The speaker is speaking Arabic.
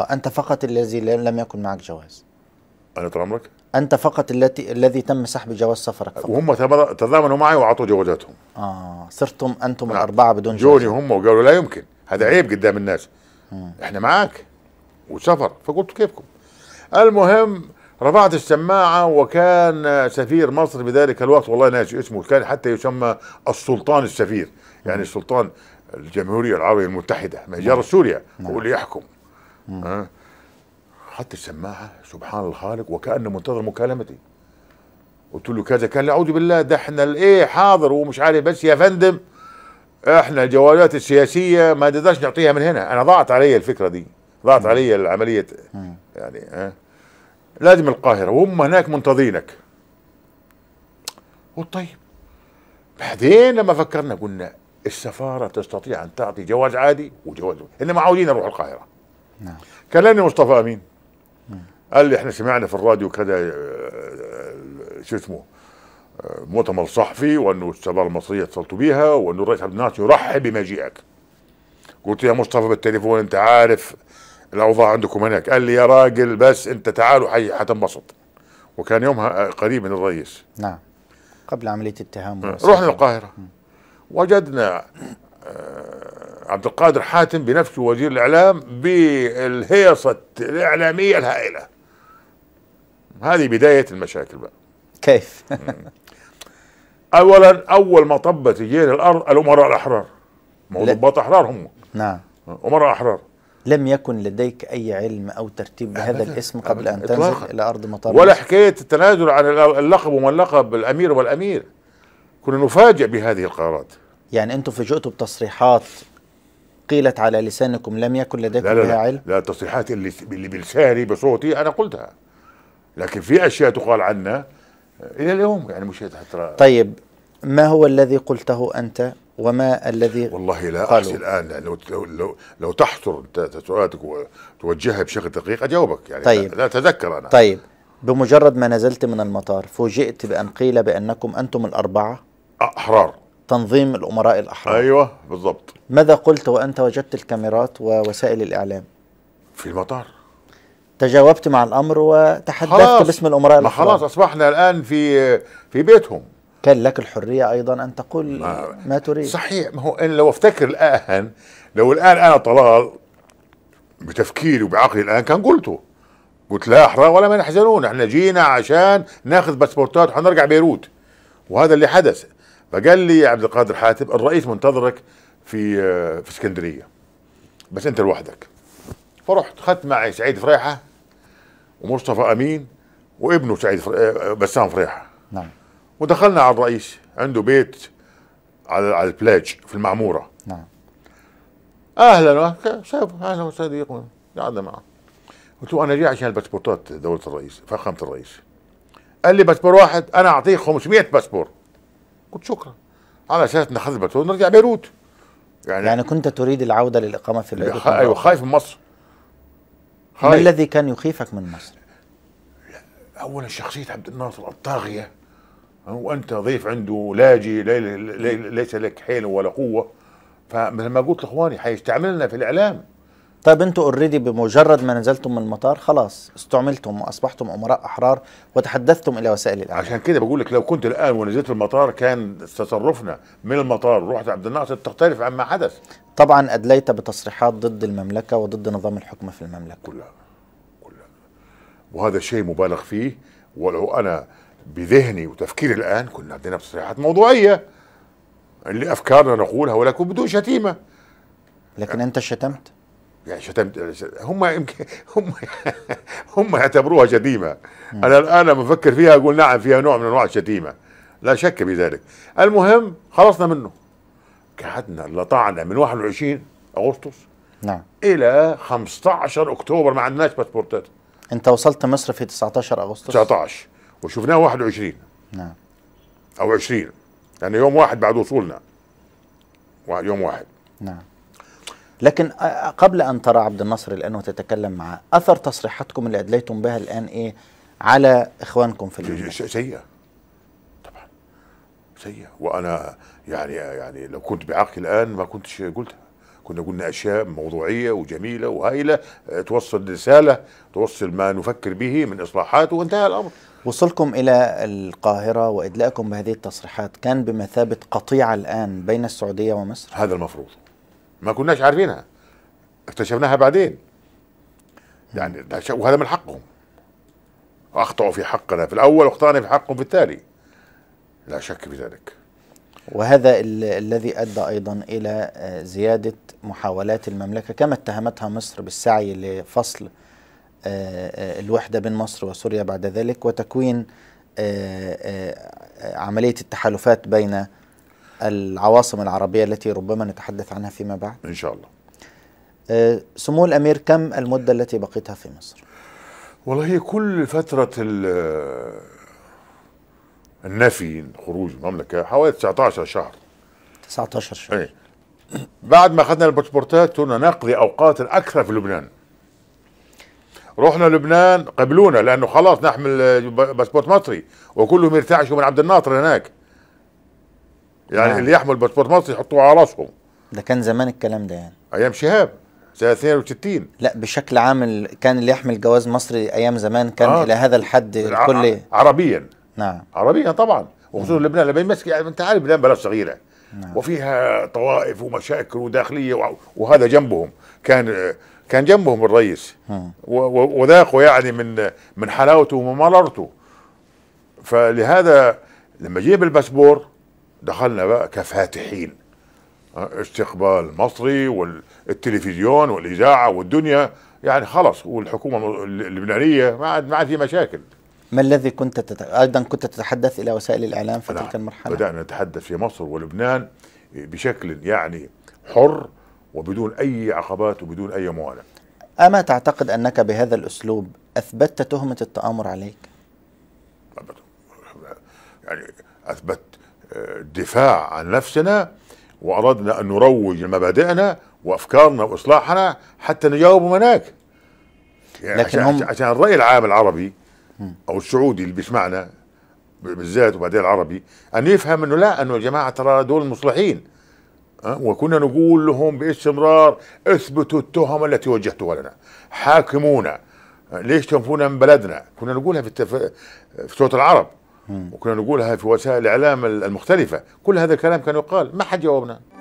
أنت فقط الذي لم يكن معك جواز أنا طول عمرك؟ أنت فقط التي الذي تم سحب جواز سفرك فقط وهم تضامنوا معي وأعطوا جوازاتهم آه صرتم أنتم نعم. الأربعة بدون جواز جوني هم وقالوا لا يمكن هذا عيب قدام الناس مم. إحنا معاك وسفر فقلت كيفكم المهم رفعت السماعة وكان سفير مصر بذلك الوقت والله ناسي اسمه كان حتى يسمى السلطان السفير يعني السلطان الجمهورية العربية المتحدة مجار نعم. سوريا نعم. هو اللي يحكم ها حط السماعه سبحان الخالق وكانه منتظر مكالمتي قلت له كذا كان اعوذ بالله ده احنا الايه حاضر ومش عارف بس يا فندم احنا الجوالات السياسيه ما نقدرش نعطيها من هنا انا ضاعت علي الفكره دي ضاعت علي العمليه يعني ها لازم القاهره وهم هناك منتظرينك قلت طيب بعدين لما فكرنا قلنا السفاره تستطيع ان تعطي جواز عادي وجواز انما عاوزين نروح القاهره نعم كلامي مصطفى امين قال لي احنا سمعنا في الراديو كده آه، آه، شو اسمه آه، مؤتمر صحفي وانه السفاره المصريه اتصلتوا بيها وانه الرئيس عبد الناصر يرحب بمجيئك. قلت يا مصطفى بالتليفون انت عارف الاوضاع عندكم هناك، قال لي يا راجل بس انت تعالوا حي حتنبسط. وكان يومها قريب من الرئيس. نعم. قبل عمليه التهامن. رحنا القاهره. وجدنا عبد القادر حاتم بنفسه وزير الاعلام بالهيصه الاعلاميه الهائله هذه بدايه المشاكل بقى كيف اولا اول ما طبت جيل الارض الامراء الاحرار ضباط احرار هم نعم امراء احرار لم يكن لديك اي علم او ترتيب بهذا الاسم قبل ان تنزل إطلاقاً. الى ارض مطار ولا حكايه التنازل عن اللقب وما اللقب الامير والامير كنا نفاجئ بهذه القرارات يعني انتم فاجئتوا بتصريحات قيلت على لسانكم لم يكن لديكم لا لا علم لا التصريحات اللي بلساني بصوتي انا قلتها لكن في اشياء تقال عنا الى اليوم يعني مش حتى طيب ما هو الذي قلته انت وما الذي والله لا قالوا. احسن الان يعني لو لو لو, تحصر سؤالاتك وتوجهها بشكل دقيق اجاوبك يعني طيب. لا اتذكر انا طيب بمجرد ما نزلت من المطار فوجئت بان قيل بانكم انتم الاربعه احرار تنظيم الأمراء الأحرار أيوة بالضبط ماذا قلت وأنت وجدت الكاميرات ووسائل الإعلام؟ في المطار تجاوبت مع الأمر وتحدثت باسم الأمراء الأحرار خلاص أصبحنا الآن في في بيتهم كان لك الحرية أيضا أن تقول ما, ما تريد صحيح ما هو أنا لو أفتكر الآن لو الآن أنا طلال بتفكيري وبعقلي الآن كان قلته قلت لا أحرار ولا ما يحزنون احنا جينا عشان ناخذ باسبورتات وحنرجع بيروت وهذا اللي حدث فقال لي يا عبد القادر حاتم الرئيس منتظرك في آه، في اسكندريه بس انت لوحدك فرحت خدت معي سعيد فريحه ومصطفى امين وابنه سعيد آه، آه، بسام فريحه نعم ودخلنا على الرئيس عنده بيت على على البلاج في المعموره نعم اهلا شاف اهلا وسهلا قعدنا معه قلت له انا جاي عشان الباسبورتات دوله الرئيس فخامه الرئيس قال لي باسبور واحد انا اعطيك 500 باسبور قلت شكرا على اساس نحذف بترول نرجع بيروت يعني يعني كنت تريد العوده للاقامه في بيروت ايوه خايف من مصر خايف. ما الذي كان يخيفك من مصر؟ لا. اولا شخصيه عبد الناصر الطاغيه وانت ضيف عنده لاجي لي لي لي ليس لك حيل ولا قوه فمثل ما قلت لاخواني حيستعملنا في الاعلام طيب انتوا اوريدي بمجرد ما نزلتم من المطار خلاص استعملتم واصبحتم امراء احرار وتحدثتم الى وسائل الاعلام عشان كده بقول لك لو كنت الان ونزلت المطار كان تصرفنا من المطار رحت عبد الناصر تختلف عما حدث طبعا ادليت بتصريحات ضد المملكه وضد نظام الحكم في المملكه كلها كلها وهذا شيء مبالغ فيه ولو انا بذهني وتفكيري الان كنا عندنا تصريحات موضوعيه اللي افكارنا نقولها ولكن بدون شتيمه لكن انت شتمت يعني شتمت هم يمكن هم هم يعتبروها شتيمه انا الان لما افكر فيها اقول نعم فيها نوع من انواع الشتيمه لا شك بذلك المهم خلصنا منه قعدنا لطعنا من 21 اغسطس نعم الى 15 اكتوبر ما عندناش باسبورتات انت وصلت مصر في 19 اغسطس 19 وشفناه 21 نعم او 20 يعني يوم واحد بعد وصولنا يوم واحد نعم لكن قبل ان ترى عبد الناصر الان وتتكلم معه اثر تصريحاتكم اللي ادليتم بها الان ايه على اخوانكم في الجنوب سيئه طبعا سيئه وانا يعني يعني لو كنت بعقلي الان ما كنتش قلتها كنا قلنا اشياء موضوعيه وجميله وهائله أه، توصل رساله توصل ما نفكر به من اصلاحات وانتهى الامر وصلكم الى القاهره وادلائكم بهذه التصريحات كان بمثابه قطيعه الان بين السعوديه ومصر هذا المفروض ما كناش عارفينها اكتشفناها بعدين يعني وهذا من حقهم اخطاوا في حقنا في الاول واخطأنا في حقهم في التالي لا شك في ذلك وهذا ال الذي ادى ايضا الى آه، زياده محاولات المملكه كما اتهمتها مصر بالسعي لفصل آه، آه، الوحده بين مصر وسوريا بعد ذلك وتكوين عمليه التحالفات بين العواصم العربية التي ربما نتحدث عنها فيما بعد؟ إن شاء الله آه، سمو الأمير كم المدة التي بقيتها في مصر؟ والله كل فترة النفي خروج المملكة حوالي 19 شهر 19 شهر ايه بعد ما أخذنا الباسبورتات كنا نقضي أوقات أكثر في لبنان رحنا لبنان قبلونا لأنه خلاص نحمل باسبورت مصري وكلهم يرتعشوا من عبد الناصر هناك يعني نعم. اللي يحمل باسبور مصري يحطوه على راسهم ده كان زمان الكلام ده يعني ايام شهاب سنه 62 لا بشكل عام كان اللي يحمل جواز مصري ايام زمان كان آه. الى هذا الحد الكل عربيا نعم عربيا طبعا وخصوصا نعم. لبنان لما يمسك يعني انت عارف لبنان بلد صغيره نعم. وفيها طوائف ومشاكل وداخليه وهذا جنبهم كان كان جنبهم الرئيس وذاقوا يعني من من حلاوته وممررته فلهذا لما جيب الباسبور دخلنا بقى كفاتحين آه، استقبال مصري والتلفزيون والاذاعه والدنيا يعني خلص والحكومه اللبنانيه ما عاد ما عاد في مشاكل ما الذي كنت تت... ايضا كنت تتحدث الى وسائل الاعلام في تلك نعم، المرحله بدانا نتحدث في مصر ولبنان آه، بشكل يعني حر وبدون اي عقبات وبدون اي موانع اما تعتقد انك بهذا الاسلوب اثبتت تهمه التامر عليك؟ يعني اثبت دفاع عن نفسنا وأردنا أن نروج لمبادئنا وأفكارنا وإصلاحنا حتى نجاوبهم هناك يعني لكن عشان, هم عشان الرأي العام العربي أو السعودي اللي بيسمعنا بالذات وبعدين العربي أن يفهم أنه لا أنه يا جماعة ترى دول مصلحين أه؟ وكنا نقول لهم باستمرار اثبتوا التهم التي وجهتوها لنا حاكمونا أه؟ ليش تنفونا من بلدنا كنا نقولها في, التف... في صوت العرب وكنا نقولها في وسائل الاعلام المختلفه كل هذا الكلام كان يقال ما حد جاوبنا